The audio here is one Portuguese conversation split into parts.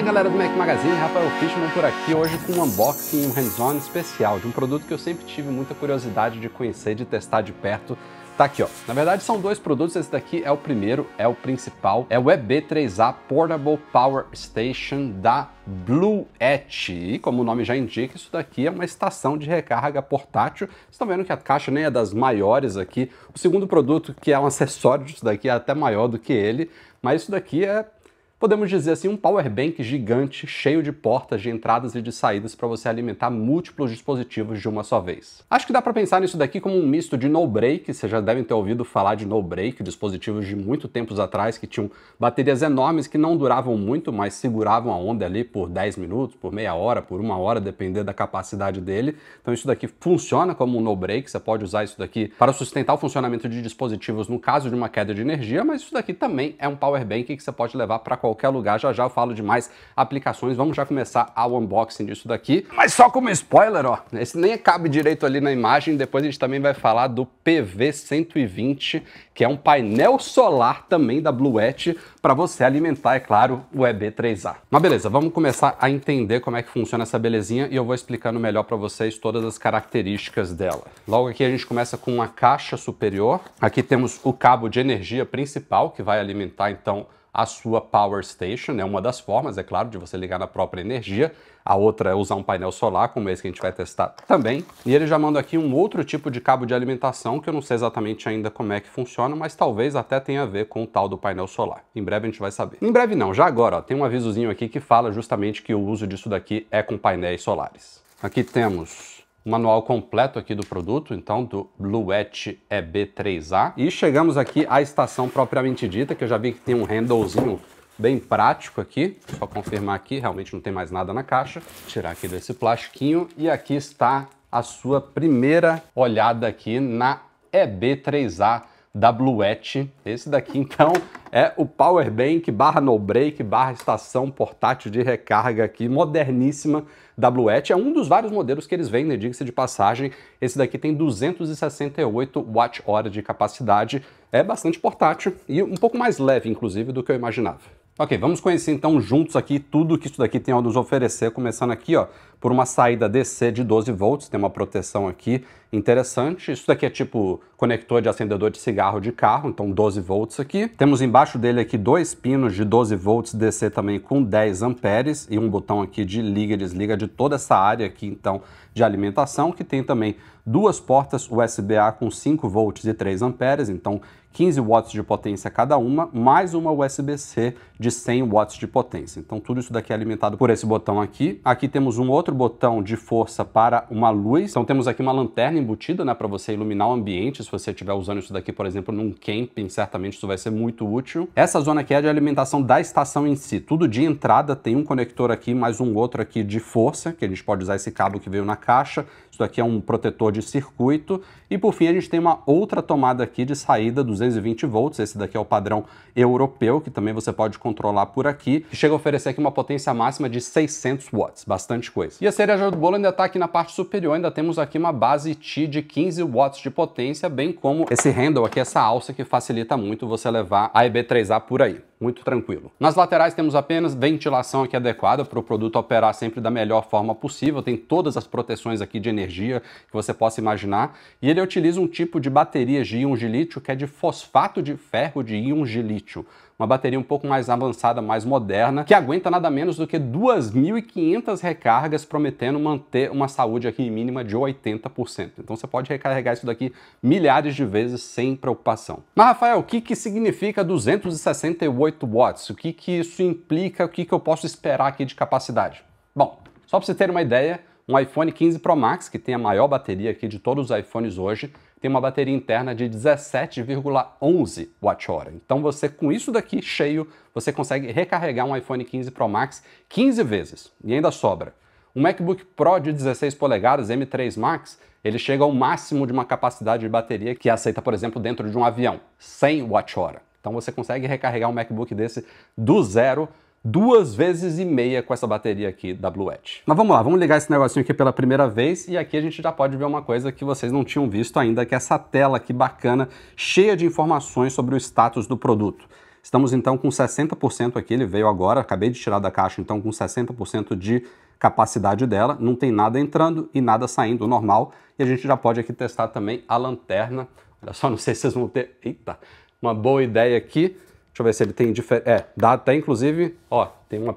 Fala galera do Mac Magazine, Rafael Fishman por aqui hoje com um unboxing e um hands-on especial de um produto que eu sempre tive muita curiosidade de conhecer, de testar de perto. Tá aqui, ó. Na verdade, são dois produtos. Esse daqui é o primeiro, é o principal. É o EB3A Portable Power Station da Blue Etch. E como o nome já indica, isso daqui é uma estação de recarga portátil. Vocês estão vendo que a caixa nem é das maiores aqui. O segundo produto, que é um acessório disso daqui, é até maior do que ele. Mas isso daqui é podemos dizer assim, um power bank gigante cheio de portas de entradas e de saídas para você alimentar múltiplos dispositivos de uma só vez. Acho que dá para pensar nisso daqui como um misto de no break, vocês já devem ter ouvido falar de no break, dispositivos de muito tempos atrás que tinham baterias enormes que não duravam muito, mas seguravam a onda ali por 10 minutos, por meia hora, por uma hora, dependendo da capacidade dele. Então isso daqui funciona como um no break, você pode usar isso daqui para sustentar o funcionamento de dispositivos no caso de uma queda de energia, mas isso daqui também é um power bank que você pode levar para qualquer qualquer lugar. Já já eu falo de mais aplicações. Vamos já começar o unboxing disso daqui. Mas só como spoiler, ó, esse nem cabe direito ali na imagem. Depois a gente também vai falar do PV120, que é um painel solar também da Bluette para você alimentar, é claro, o EB3A. Mas beleza, vamos começar a entender como é que funciona essa belezinha e eu vou explicando melhor para vocês todas as características dela. Logo aqui a gente começa com uma caixa superior. Aqui temos o cabo de energia principal que vai alimentar então a sua power station, é né? uma das formas, é claro, de você ligar na própria energia. A outra é usar um painel solar, como esse que a gente vai testar também. E ele já manda aqui um outro tipo de cabo de alimentação, que eu não sei exatamente ainda como é que funciona, mas talvez até tenha a ver com o tal do painel solar. Em breve a gente vai saber. Em breve não, já agora, ó, tem um avisozinho aqui que fala justamente que o uso disso daqui é com painéis solares. Aqui temos manual completo aqui do produto, então do Blue EB3A. E chegamos aqui à estação propriamente dita, que eu já vi que tem um handlezinho bem prático aqui, só confirmar aqui, realmente não tem mais nada na caixa. Tirar aqui desse plastiquinho e aqui está a sua primeira olhada aqui na EB3A da Bluette. Esse daqui, então, é o Power Bank barra No Break barra estação portátil de recarga aqui, moderníssima da Bluette. É um dos vários modelos que eles vendem, diga-se de passagem. Esse daqui tem 268 watt-hora de capacidade. É bastante portátil e um pouco mais leve, inclusive, do que eu imaginava. Ok, vamos conhecer então juntos aqui tudo que isso daqui tem a nos oferecer, começando aqui ó, por uma saída DC de 12 volts, tem uma proteção aqui interessante. Isso daqui é tipo conector de acendedor de cigarro de carro, então 12 volts aqui. Temos embaixo dele aqui dois pinos de 12 volts DC também com 10 amperes e um botão aqui de liga e desliga de toda essa área aqui então de alimentação, que tem também duas portas USB-A com 5 volts e 3 amperes, então 15 watts de potência cada uma, mais uma USB-C de 100 watts de potência. Então tudo isso daqui é alimentado por esse botão aqui. Aqui temos um outro outro botão de força para uma luz. Então temos aqui uma lanterna embutida, né, para você iluminar o ambiente. Se você estiver usando isso daqui, por exemplo, num camping, certamente isso vai ser muito útil. Essa zona aqui é de alimentação da estação em si. Tudo de entrada tem um conector aqui, mais um outro aqui de força, que a gente pode usar esse cabo que veio na caixa. Isso daqui é um protetor de circuito. E por fim, a gente tem uma outra tomada aqui de saída 220 volts. Esse daqui é o padrão europeu, que também você pode controlar por aqui. chega a oferecer aqui uma potência máxima de 600 watts, bastante coisa. E a cereja do bolo ainda está aqui na parte superior, ainda temos aqui uma base T de 15 watts de potência, bem como esse handle aqui, essa alça que facilita muito você levar a EB3A por aí muito tranquilo. Nas laterais temos apenas ventilação aqui adequada para o produto operar sempre da melhor forma possível, tem todas as proteções aqui de energia que você possa imaginar, e ele utiliza um tipo de baterias de íons de lítio que é de fosfato de ferro de íons de lítio uma bateria um pouco mais avançada, mais moderna, que aguenta nada menos do que 2.500 recargas, prometendo manter uma saúde aqui mínima de 80%. Então você pode recarregar isso daqui milhares de vezes sem preocupação. Mas Rafael, o que, que significa 268 8 watts. O que, que isso implica? O que, que eu posso esperar aqui de capacidade? Bom, só para você ter uma ideia, um iPhone 15 Pro Max, que tem a maior bateria aqui de todos os iPhones hoje, tem uma bateria interna de 17,11 Wh. Então você com isso daqui cheio, você consegue recarregar um iPhone 15 Pro Max 15 vezes e ainda sobra. Um MacBook Pro de 16 polegadas M3 Max, ele chega ao máximo de uma capacidade de bateria que é aceita, por exemplo, dentro de um avião, 100 Wh. Então você consegue recarregar um MacBook desse do zero duas vezes e meia com essa bateria aqui da Blue Edge. Mas vamos lá, vamos ligar esse negocinho aqui pela primeira vez e aqui a gente já pode ver uma coisa que vocês não tinham visto ainda, que é essa tela aqui bacana, cheia de informações sobre o status do produto. Estamos então com 60% aqui, ele veio agora, acabei de tirar da caixa, então com 60% de capacidade dela, não tem nada entrando e nada saindo, normal. E a gente já pode aqui testar também a lanterna, olha só, não sei se vocês vão ter... Eita! uma boa ideia aqui. Deixa eu ver se ele tem diferente. É, dá até inclusive, ó, tem uma,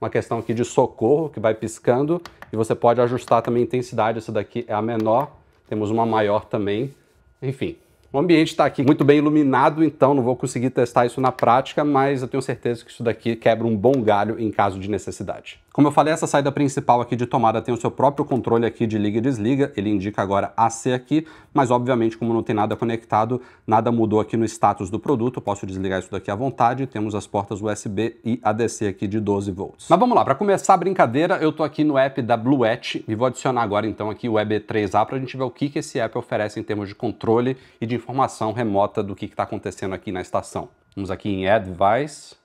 uma questão aqui de socorro que vai piscando e você pode ajustar também a intensidade. Essa daqui é a menor, temos uma maior também. Enfim, o ambiente está aqui muito bem iluminado, então não vou conseguir testar isso na prática, mas eu tenho certeza que isso daqui quebra um bom galho em caso de necessidade. Como eu falei, essa saída principal aqui de tomada tem o seu próprio controle aqui de liga e desliga, ele indica agora AC aqui, mas obviamente como não tem nada conectado, nada mudou aqui no status do produto, posso desligar isso daqui à vontade, temos as portas USB e ADC aqui de 12 volts. Mas vamos lá, para começar a brincadeira, eu estou aqui no app da Bluet e vou adicionar agora então aqui o EB3A para a gente ver o que, que esse app oferece em termos de controle e de informação remota do que está acontecendo aqui na estação. Vamos aqui em Advice,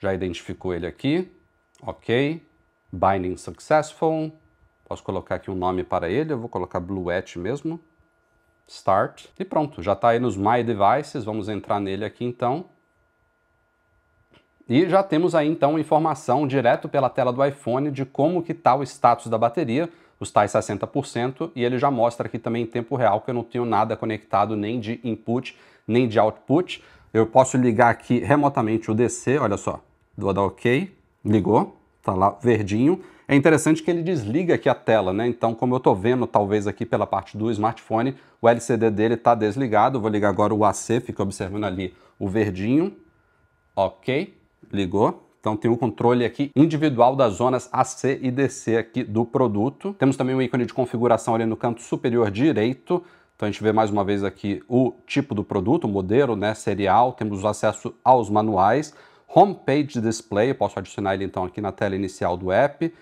já identificou ele aqui, ok. Binding Successful, posso colocar aqui um nome para ele, eu vou colocar Blue mesmo. Start, e pronto, já está aí nos My Devices, vamos entrar nele aqui então. E já temos aí então informação direto pela tela do iPhone de como que está o status da bateria, os tais 60%, e ele já mostra aqui também em tempo real que eu não tenho nada conectado nem de input, nem de output. Eu posso ligar aqui remotamente o DC, olha só, vou dar OK, ligou, tá lá verdinho. É interessante que ele desliga aqui a tela, né? Então, como eu estou vendo, talvez aqui pela parte do smartphone, o LCD dele está desligado. vou ligar agora o AC, fica observando ali o verdinho. Ok, ligou. Então tem o um controle aqui individual das zonas AC e DC aqui do produto. Temos também um ícone de configuração ali no canto superior direito. Então a gente vê mais uma vez aqui o tipo do produto, o modelo, né, serial. Temos acesso aos manuais. Homepage Display, posso adicionar ele então aqui na tela inicial do app.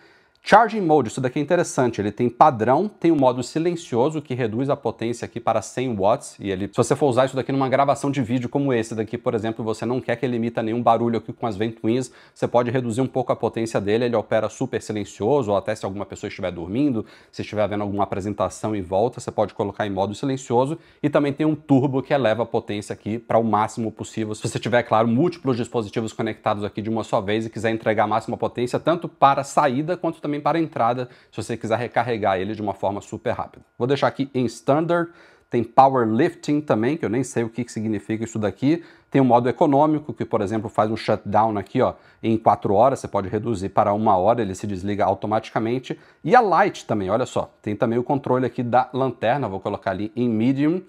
Charging Mode, isso daqui é interessante, ele tem padrão, tem o um modo silencioso que reduz a potência aqui para 100 watts e ele, se você for usar isso daqui numa gravação de vídeo como esse daqui, por exemplo, você não quer que ele emita nenhum barulho aqui com as ventoinhas, você pode reduzir um pouco a potência dele, ele opera super silencioso, ou até se alguma pessoa estiver dormindo, se estiver vendo alguma apresentação em volta, você pode colocar em modo silencioso e também tem um turbo que eleva a potência aqui para o máximo possível, se você tiver, claro, múltiplos dispositivos conectados aqui de uma só vez e quiser entregar a máxima potência tanto para saída quanto também também para entrada, se você quiser recarregar ele de uma forma super rápida. Vou deixar aqui em Standard, tem powerlifting também, que eu nem sei o que, significa isso daqui. Tem o um modo econômico, que, por exemplo, faz um shutdown aqui ó, em 4 horas, você pode reduzir para uma hora, ele se desliga automaticamente. E a light também, olha só, tem também o controle aqui da lanterna, vou colocar ali em medium.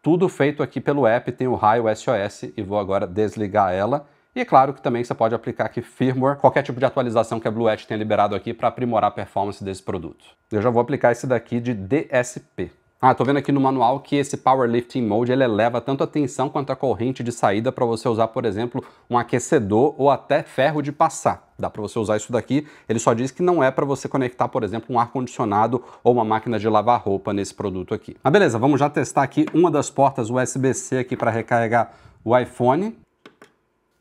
Tudo feito aqui pelo app, tem o raio SOS e vou agora desligar ela. E é claro que também você pode aplicar aqui firmware, qualquer tipo de atualização que a Blue Edge tenha liberado aqui para aprimorar a performance desse produto. Eu já vou aplicar esse daqui de DSP. Ah, tô vendo aqui no manual que esse Powerlifting Mode ele eleva tanto a tensão quanto a corrente de saída para você usar, por exemplo, um aquecedor ou até ferro de passar. Dá para você usar isso daqui. Ele só diz que não é para você conectar, por exemplo, um ar-condicionado ou uma máquina de lavar roupa nesse produto aqui. Mas beleza, vamos já testar aqui uma das portas USB-C aqui para recarregar o iPhone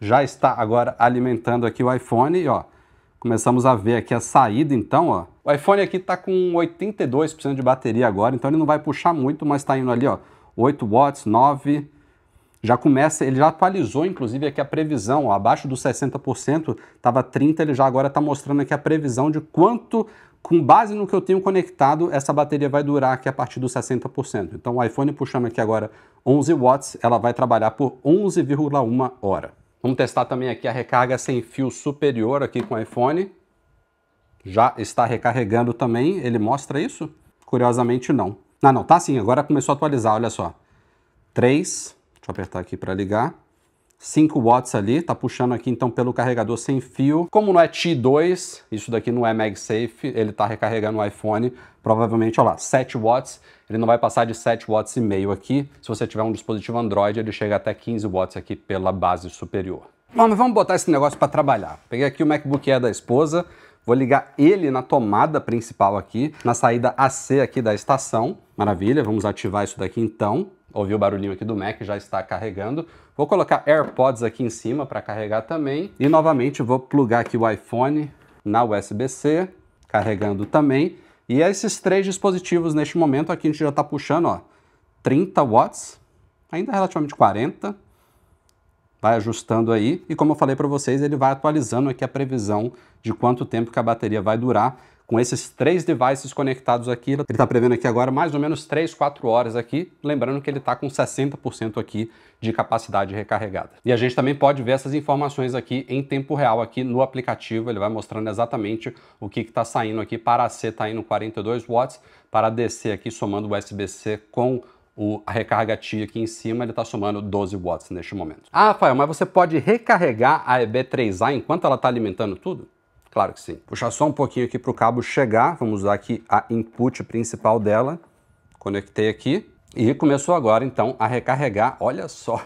já está agora alimentando aqui o iPhone e ó, começamos a ver aqui a saída então, ó. O iPhone aqui está com 82% de bateria agora, então ele não vai puxar muito, mas está indo ali, ó, 8 watts, 9, já começa, ele já atualizou inclusive aqui a previsão, ó, abaixo dos 60%, estava 30, ele já agora está mostrando aqui a previsão de quanto, com base no que eu tenho conectado, essa bateria vai durar aqui a partir dos 60%. Então o iPhone puxando aqui agora 11 watts, ela vai trabalhar por 11,1 hora. Vamos testar também aqui a recarga sem fio superior aqui com o iPhone. Já está recarregando também, ele mostra isso? Curiosamente não. Ah não, tá sim, agora começou a atualizar, olha só. 3, deixa eu apertar aqui para ligar. 5 watts ali, tá puxando aqui então pelo carregador sem fio. Como não é T2, isso daqui não é MagSafe, ele tá recarregando o iPhone, provavelmente, olha lá, 7 watts, ele não vai passar de 7 watts e meio aqui. Se você tiver um dispositivo Android, ele chega até 15 watts aqui pela base superior. Bom, mas vamos botar esse negócio para trabalhar. Peguei aqui o MacBook Air da esposa, Vou ligar ele na tomada principal aqui, na saída AC aqui da estação. Maravilha, vamos ativar isso daqui então ouviu o barulhinho aqui do Mac, já está carregando. Vou colocar AirPods aqui em cima para carregar também. E novamente vou plugar aqui o iPhone na USB-C, carregando também. E é esses três dispositivos neste momento aqui a gente já está puxando, ó, 30 watts, ainda relativamente 40, vai ajustando aí e como eu falei para vocês, ele vai atualizando aqui a previsão de quanto tempo que a bateria vai durar. Com esses três devices conectados aqui, ele está prevendo aqui agora mais ou menos 3, 4 horas aqui, lembrando que ele está com 60% aqui de capacidade recarregada. E a gente também pode ver essas informações aqui em tempo real aqui no aplicativo, ele vai mostrando exatamente o que está saindo aqui, para a C está indo 42 watts, para DC aqui somando USB-C com o, a recarga T aqui em cima, ele está somando 12 watts neste momento. Ah, Rafael, mas você pode recarregar a EB3A enquanto ela está alimentando tudo? Claro que sim. Puxar só um pouquinho aqui para o cabo chegar, vamos usar aqui a input principal dela, conectei aqui e começou agora então a recarregar, olha só,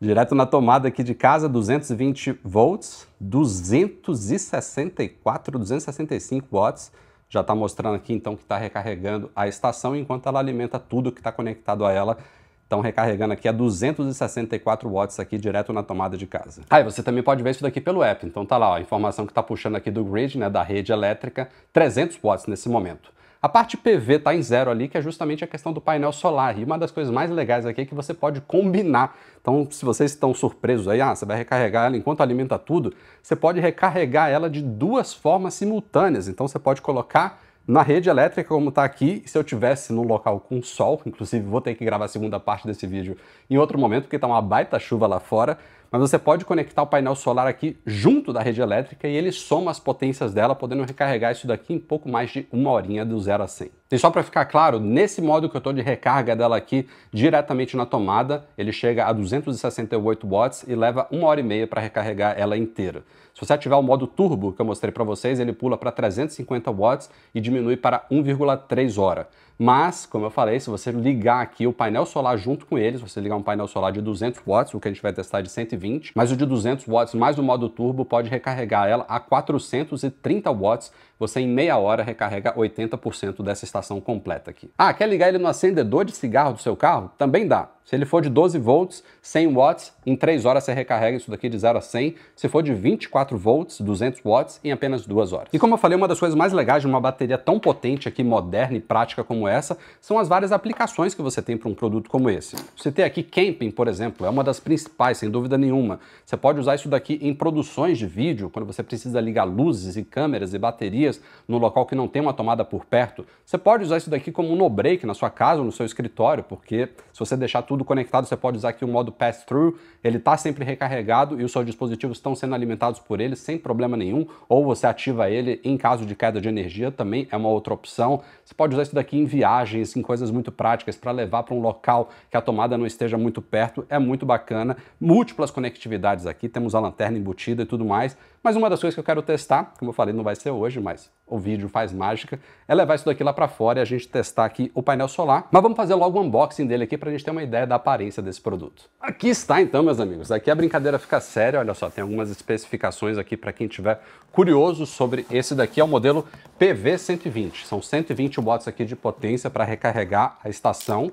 direto na tomada aqui de casa, 220 volts, 264, 265 watts, já está mostrando aqui então que está recarregando a estação enquanto ela alimenta tudo que está conectado a ela. Estão recarregando aqui a 264 watts aqui direto na tomada de casa. Aí ah, você também pode ver isso daqui pelo app. Então tá lá ó, a informação que está puxando aqui do grid, né, da rede elétrica, 300 watts nesse momento. A parte PV está em zero ali, que é justamente a questão do painel solar. E uma das coisas mais legais aqui é que você pode combinar. Então, se vocês estão surpresos aí, ah, você vai recarregar ela enquanto alimenta tudo, você pode recarregar ela de duas formas simultâneas. Então, você pode colocar na rede elétrica, como está aqui, se eu tivesse no local com sol, inclusive vou ter que gravar a segunda parte desse vídeo em outro momento, porque está uma baita chuva lá fora, mas você pode conectar o painel solar aqui junto da rede elétrica e ele soma as potências dela, podendo recarregar isso daqui em pouco mais de uma horinha do 0 a 100. E só para ficar claro, nesse modo que eu estou de recarga dela aqui diretamente na tomada, ele chega a 268 watts e leva uma hora e meia para recarregar ela inteira. Se você ativar o modo turbo que eu mostrei para vocês, ele pula para 350 watts e diminui para 1,3 hora. Mas, como eu falei, se você ligar aqui o painel solar junto com ele, se você ligar um painel solar de 200 watts, o que a gente vai testar de 120 120, mas o de 200 watts mais o modo turbo pode recarregar ela a 430 watts você em meia hora recarrega 80% dessa estação completa aqui. Ah, quer ligar ele no acendedor de cigarro do seu carro? Também dá. Se ele for de 12 volts, 100 watts, em 3 horas você recarrega isso daqui de 0 a 100. Se for de 24 volts, 200 watts, em apenas 2 horas. E como eu falei, uma das coisas mais legais de uma bateria tão potente aqui, moderna e prática como essa, são as várias aplicações que você tem para um produto como esse. Você tem aqui camping, por exemplo, é uma das principais, sem dúvida nenhuma. Você pode usar isso daqui em produções de vídeo, quando você precisa ligar luzes e câmeras e baterias no local que não tem uma tomada por perto, você pode usar isso daqui como um no-break na sua casa ou no seu escritório, porque se você deixar tudo conectado, você pode usar aqui o modo pass-through, ele está sempre recarregado e os seus dispositivos estão sendo alimentados por ele sem problema nenhum, ou você ativa ele em caso de queda de energia, também é uma outra opção. Você pode usar isso daqui em viagens, em coisas muito práticas, para levar para um local que a tomada não esteja muito perto, é muito bacana. Múltiplas conectividades aqui, temos a lanterna embutida e tudo mais, mas uma das coisas que eu quero testar, como eu falei, não vai ser hoje, mas mais. O vídeo faz mágica, é levar isso daqui lá para fora e a gente testar aqui o painel solar. Mas vamos fazer logo o unboxing dele aqui para a gente ter uma ideia da aparência desse produto. Aqui está então, meus amigos. Aqui a brincadeira fica séria. Olha só, tem algumas especificações aqui para quem tiver curioso sobre esse daqui. É o modelo PV120. São 120 watts aqui de potência para recarregar a estação.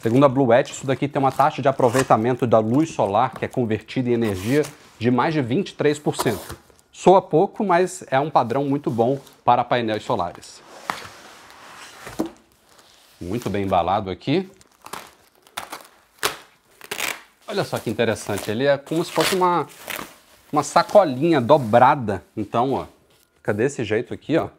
Segundo a Blue Edge, isso daqui tem uma taxa de aproveitamento da luz solar que é convertida em energia de mais de 23%. Soa pouco, mas é um padrão muito bom para painéis solares. Muito bem embalado aqui. Olha só que interessante, ele é como se fosse uma, uma sacolinha dobrada. Então, ó, fica desse jeito aqui, ó.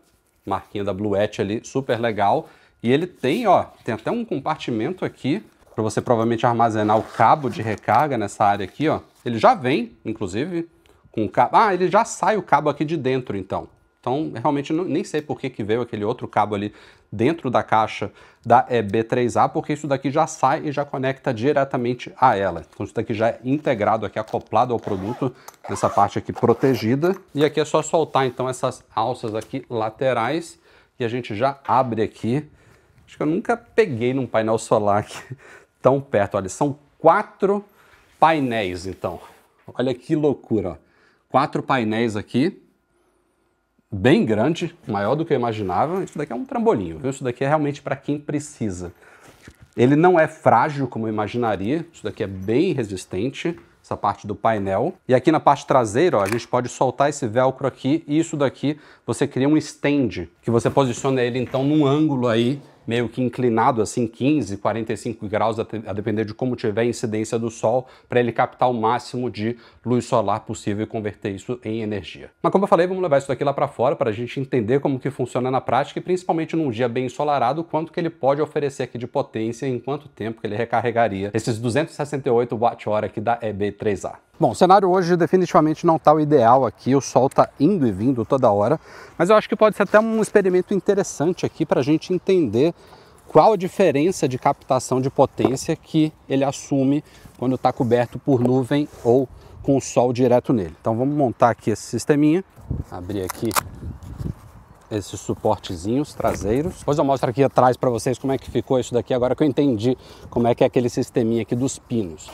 Marquinha da Bluette ali, super legal. E ele tem, ó, tem até um compartimento aqui para você provavelmente armazenar o cabo de recarga nessa área aqui, ó. Ele já vem, inclusive, com o cabo. Ah, ele já sai o cabo aqui de dentro, então. Então, realmente, não, nem sei por que, que veio aquele outro cabo ali dentro da caixa da EB3A, porque isso daqui já sai e já conecta diretamente a ela. Então, isso daqui já é integrado aqui, acoplado ao produto, nessa parte aqui protegida. E aqui é só soltar, então, essas alças aqui laterais e a gente já abre aqui. Acho que eu nunca peguei num painel solar aqui tão perto. Olha, são quatro painéis, então. Olha que loucura, ó quatro painéis aqui, bem grande, maior do que eu imaginava. Isso daqui é um trambolinho, viu? Isso daqui é realmente para quem precisa. Ele não é frágil como eu imaginaria, isso daqui é bem resistente, essa parte do painel. E aqui na parte traseira, ó, a gente pode soltar esse velcro aqui e isso daqui você cria um stand, que você posiciona ele então num ângulo aí meio que inclinado assim 15, 45 graus a depender de como tiver a incidência do sol para ele captar o máximo de luz solar possível e converter isso em energia. Mas como eu falei, vamos levar isso daqui lá para fora para a gente entender como que funciona na prática e principalmente num dia bem ensolarado, quanto que ele pode oferecer aqui de potência e em quanto tempo que ele recarregaria esses 268 watt-hora aqui da EB3A. Bom, o cenário hoje definitivamente não está o ideal aqui, o sol está indo e vindo toda hora, mas eu acho que pode ser até um experimento interessante aqui para a gente entender qual a diferença de captação de potência que ele assume quando está coberto por nuvem ou com o sol direto nele. Então vamos montar aqui esse sisteminha, abrir aqui esses suportezinhos traseiros. Depois eu mostro aqui atrás para vocês como é que ficou isso daqui agora que eu entendi como é que é aquele sisteminha aqui dos pinos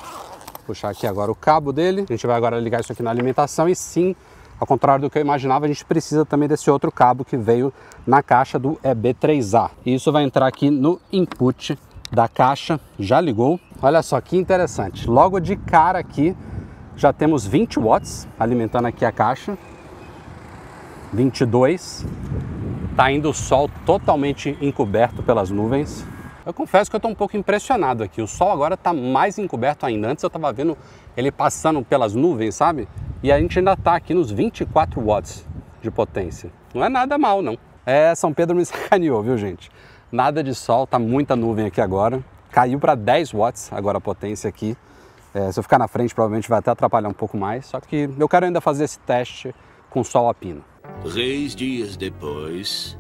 puxar aqui agora o cabo dele. A gente vai agora ligar isso aqui na alimentação e sim, ao contrário do que eu imaginava, a gente precisa também desse outro cabo que veio na caixa do EB3A. E isso vai entrar aqui no input da caixa, já ligou. Olha só que interessante, logo de cara aqui já temos 20 watts alimentando aqui a caixa, 22, tá indo o sol totalmente encoberto pelas nuvens, eu confesso que eu estou um pouco impressionado aqui. O sol agora está mais encoberto ainda. Antes eu estava vendo ele passando pelas nuvens, sabe? E a gente ainda está aqui nos 24 watts de potência. Não é nada mal, não. É, São Pedro me sacaneou, viu, gente? Nada de sol, tá muita nuvem aqui agora. Caiu para 10 watts agora a potência aqui. É, se eu ficar na frente, provavelmente vai até atrapalhar um pouco mais. Só que eu quero ainda fazer esse teste com sol a pino. Três dias depois,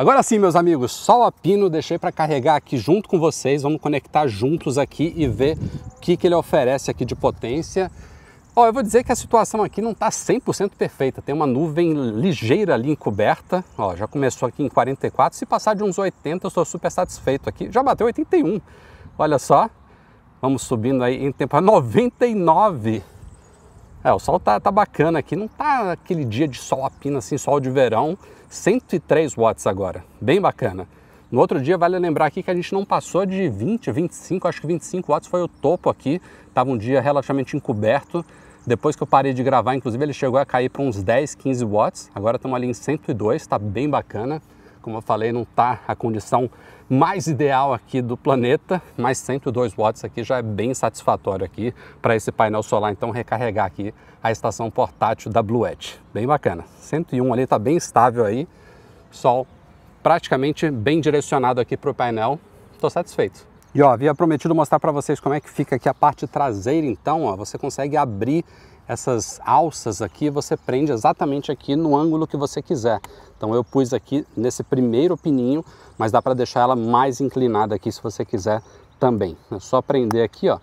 Agora sim, meus amigos, sol a pino, deixei para carregar aqui junto com vocês, vamos conectar juntos aqui e ver o que, que ele oferece aqui de potência. Ó, eu vou dizer que a situação aqui não está 100% perfeita, tem uma nuvem ligeira ali encoberta, ó, já começou aqui em 44, se passar de uns 80 eu estou super satisfeito aqui, já bateu 81, olha só, vamos subindo aí em tempo a 99 é, o sol tá, tá bacana aqui, não tá aquele dia de sol apina, assim, sol de verão. 103 watts agora, bem bacana. No outro dia, vale lembrar aqui que a gente não passou de 20, 25, acho que 25 watts foi o topo aqui. Tava um dia relativamente encoberto. Depois que eu parei de gravar, inclusive, ele chegou a cair para uns 10, 15 watts. Agora estamos ali em 102, está bem bacana. Como eu falei, não tá a condição mais ideal aqui do planeta, mas 102 watts aqui já é bem satisfatório aqui para esse painel solar, então recarregar aqui a estação portátil da Blue Edge. Bem bacana. 101 ali está bem estável aí, sol praticamente bem direcionado aqui para o painel. Estou satisfeito. E ó, havia prometido mostrar para vocês como é que fica aqui a parte traseira, então ó, você consegue abrir essas alças aqui, você prende exatamente aqui no ângulo que você quiser. Então eu pus aqui nesse primeiro pininho, mas dá para deixar ela mais inclinada aqui se você quiser também. É só prender aqui, ó,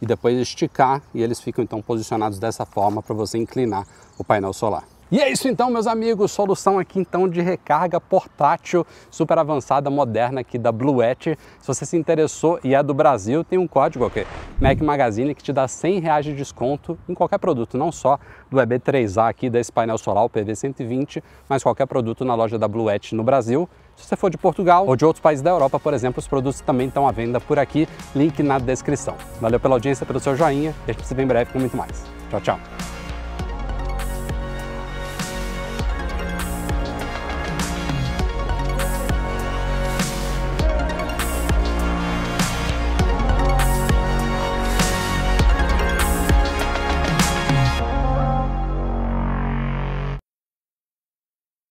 e depois esticar e eles ficam então posicionados dessa forma para você inclinar o painel solar. E é isso então, meus amigos, solução aqui então de recarga portátil super avançada, moderna aqui da Bluet. Se você se interessou e é do Brasil, tem um código aqui, Mac Magazine, que te dá 100 reais de desconto em qualquer produto, não só do EB3A aqui desse painel solar, o PV120, mas qualquer produto na loja da Bluet no Brasil. Se você for de Portugal ou de outros países da Europa, por exemplo, os produtos também estão à venda por aqui, link na descrição. Valeu pela audiência, pelo seu joinha e a gente se vê em breve com muito mais. Tchau, tchau!